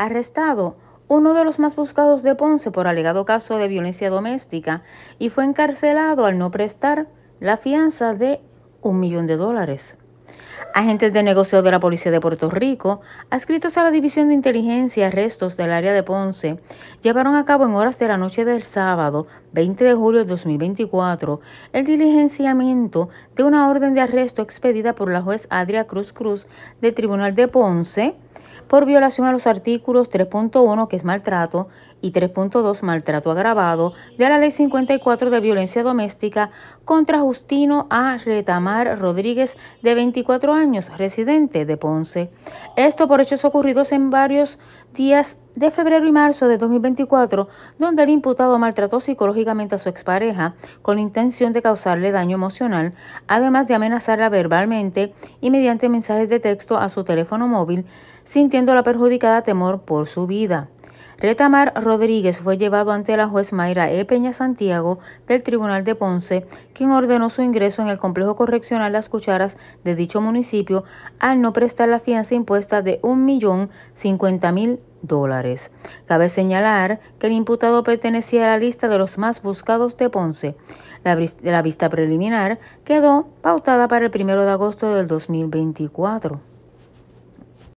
arrestado, uno de los más buscados de Ponce por alegado caso de violencia doméstica, y fue encarcelado al no prestar la fianza de un millón de dólares. Agentes de negocio de la Policía de Puerto Rico, adscritos a la División de Inteligencia y Arrestos del área de Ponce, llevaron a cabo en horas de la noche del sábado, 20 de julio de 2024, el diligenciamiento de una orden de arresto expedida por la juez Adria Cruz Cruz del Tribunal de Ponce, por violación a los artículos 3.1, que es maltrato, y 3.2 maltrato agravado de la Ley 54 de Violencia Doméstica contra Justino A. Retamar Rodríguez, de 24 años, residente de Ponce. Esto por hechos ocurridos en varios días de febrero y marzo de 2024, donde el imputado maltrató psicológicamente a su expareja con la intención de causarle daño emocional, además de amenazarla verbalmente y mediante mensajes de texto a su teléfono móvil, sintiendo la perjudicada temor por su vida. Retamar Rodríguez fue llevado ante la juez Mayra E. Peña Santiago del Tribunal de Ponce, quien ordenó su ingreso en el complejo correccional Las Cucharas de dicho municipio al no prestar la fianza impuesta de un millón cincuenta dólares. Cabe señalar que el imputado pertenecía a la lista de los más buscados de Ponce. La, vista preliminar quedó pautada para el primero de agosto del 2024.